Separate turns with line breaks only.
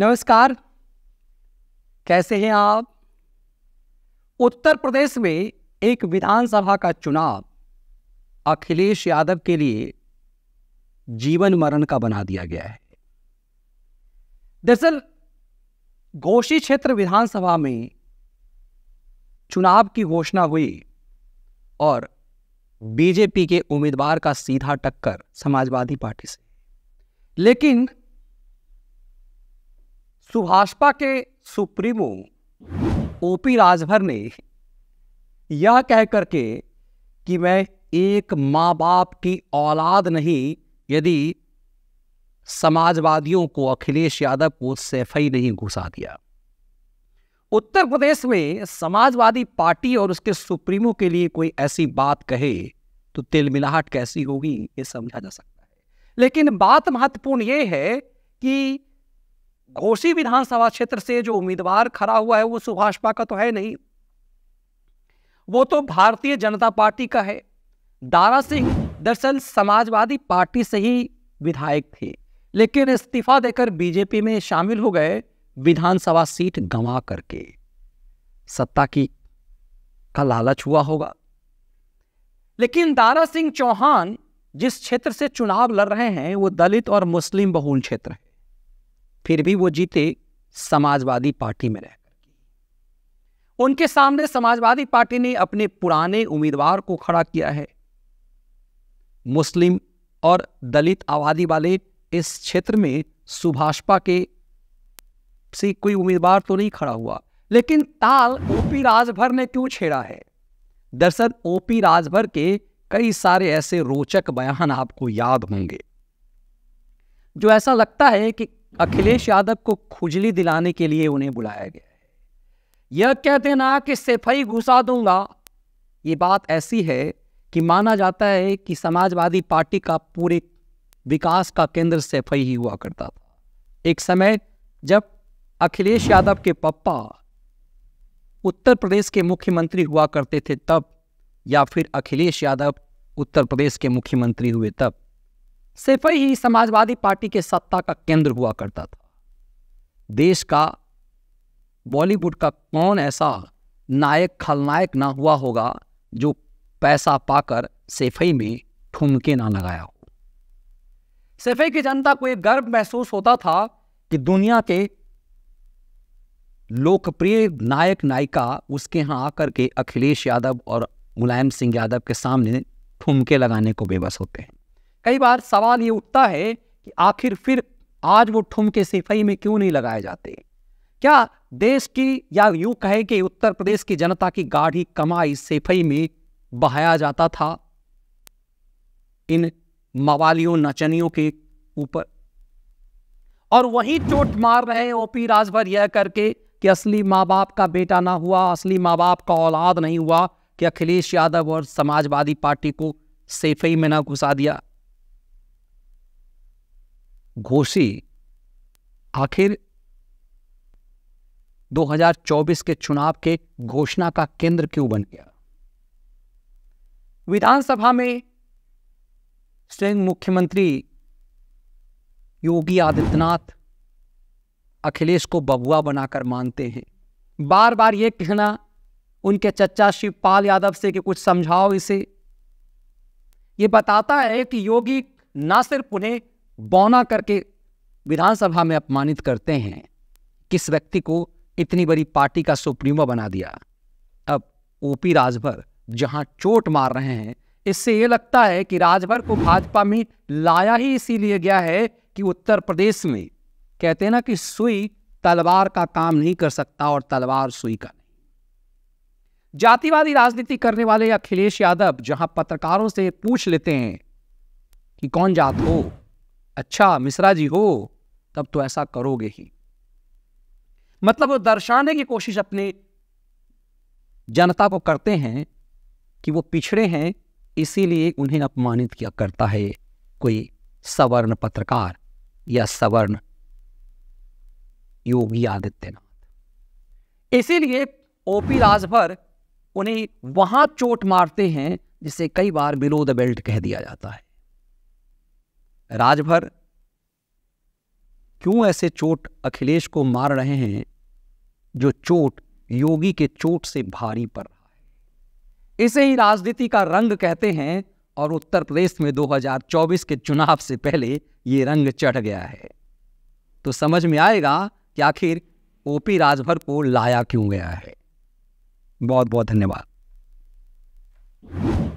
नमस्कार कैसे हैं आप उत्तर प्रदेश में एक विधानसभा का चुनाव अखिलेश यादव के लिए जीवन मरण का बना दिया गया है दरअसल घोषी क्षेत्र विधानसभा में चुनाव की घोषणा हुई और बीजेपी के उम्मीदवार का सीधा टक्कर समाजवादी पार्टी से लेकिन सुभाषपा के सुप्रीमो ओपी राजभर ने यह कह करके कि मैं एक माँ बाप की औलाद नहीं यदि समाजवादियों को अखिलेश यादव को सैफई नहीं घुसा दिया उत्तर प्रदेश में समाजवादी पार्टी और उसके सुप्रीमो के लिए कोई ऐसी बात कहे तो तिलमिलाहट कैसी होगी ये समझा जा सकता है लेकिन बात महत्वपूर्ण ये है कि घोसी विधानसभा क्षेत्र से जो उम्मीदवार खड़ा हुआ है वो सुभाषपा का तो है नहीं वो तो भारतीय जनता पार्टी का है दारा सिंह दरअसल समाजवादी पार्टी से ही विधायक थे लेकिन इस्तीफा देकर बीजेपी में शामिल हो गए विधानसभा सीट गंवा करके सत्ता की का लालच हुआ होगा लेकिन दारा सिंह चौहान जिस क्षेत्र से चुनाव लड़ रहे हैं वो दलित और मुस्लिम बहुल क्षेत्र है फिर भी वो जीते समाजवादी पार्टी में रहकर उनके सामने समाजवादी पार्टी ने अपने पुराने उम्मीदवार को खड़ा किया है मुस्लिम और दलित आबादी वाले इस क्षेत्र में सुभाषपा के से कोई उम्मीदवार तो नहीं खड़ा हुआ लेकिन ताल ओपी राजभर ने क्यों छेड़ा है दरअसल ओपी राजभर के कई सारे ऐसे रोचक बयान आपको याद होंगे जो ऐसा लगता है कि अखिलेश यादव को खुजली दिलाने के लिए उन्हें बुलाया गया है यह कहते ना कि सिफाई घुसा दूंगा ये बात ऐसी है कि माना जाता है कि समाजवादी पार्टी का पूरे विकास का केंद्र सेफई ही हुआ करता था एक समय जब अखिलेश यादव के पप्पा उत्तर प्रदेश के मुख्यमंत्री हुआ करते थे तब या फिर अखिलेश यादव उत्तर प्रदेश के मुख्यमंत्री हुए तब सिर्फ ही समाजवादी पार्टी के सत्ता का केंद्र हुआ करता था देश का बॉलीवुड का कौन ऐसा नायक खलनायक ना हुआ होगा जो पैसा पाकर सेफई में ठुमके ना लगाया हो सेफई की जनता को एक गर्व महसूस होता था कि दुनिया के लोकप्रिय नायक नायिका उसके यहाँ आकर के अखिलेश यादव और मुलायम सिंह यादव के सामने ठुमके लगाने को बेबस होते हैं कई बार सवाल ये उठता है कि आखिर फिर आज वो ठुमके सिफाई में क्यों नहीं लगाए जाते क्या देश की या यूं कहे कि उत्तर प्रदेश की जनता की गाढ़ी कमाई सेफई में बहाया जाता था इन मवालियों नचनियों के ऊपर और वही चोट मार रहे हैं ओपी राजभर यह करके कि असली माँ बाप का बेटा ना हुआ असली माँ बाप का औलाद नहीं हुआ कि अखिलेश यादव और समाजवादी पार्टी को सेफई में ना घुसा दिया घोषी आखिर 2024 के चुनाव के घोषणा का केंद्र क्यों बन गया विधानसभा में स्वयं मुख्यमंत्री योगी आदित्यनाथ अखिलेश को बबुआ बनाकर मानते हैं बार बार ये कहना उनके चचा शिवपाल यादव से कि कुछ समझाओ इसे ये बताता है कि योगी ना सिर्फ उन्हें बौना करके विधानसभा में अपमानित करते हैं किस व्यक्ति को इतनी बड़ी पार्टी का सुप्रीमो बना दिया अब ओपी राजभर जहां चोट मार रहे हैं इससे यह लगता है कि राजभर को भाजपा में लाया ही इसीलिए गया है कि उत्तर प्रदेश में कहते हैं ना कि सुई तलवार का काम नहीं कर सकता और तलवार सुई का नहीं जातिवादी राजनीति करने वाले अखिलेश यादव जहां पत्रकारों से पूछ लेते हैं कि कौन जात हो अच्छा मिश्रा जी हो तब तो ऐसा करोगे ही मतलब वो दर्शाने की कोशिश अपने जनता को करते हैं कि वो पिछड़े हैं इसीलिए उन्हें अपमानित किया करता है कोई सवर्ण पत्रकार या सवर्ण योगी आदित्यनाथ इसीलिए ओपी राजभर उन्हें वहां चोट मारते हैं जिसे कई बार बिलो द बेल्ट कह दिया जाता है राजभर क्यों ऐसे चोट अखिलेश को मार रहे हैं जो चोट योगी के चोट से भारी पड़ रहा है इसे ही राजनीति का रंग कहते हैं और उत्तर प्रदेश में 2024 के चुनाव से पहले ये रंग चढ़ गया है तो समझ में आएगा कि आखिर ओपी राजभर को लाया क्यों गया है बहुत बहुत धन्यवाद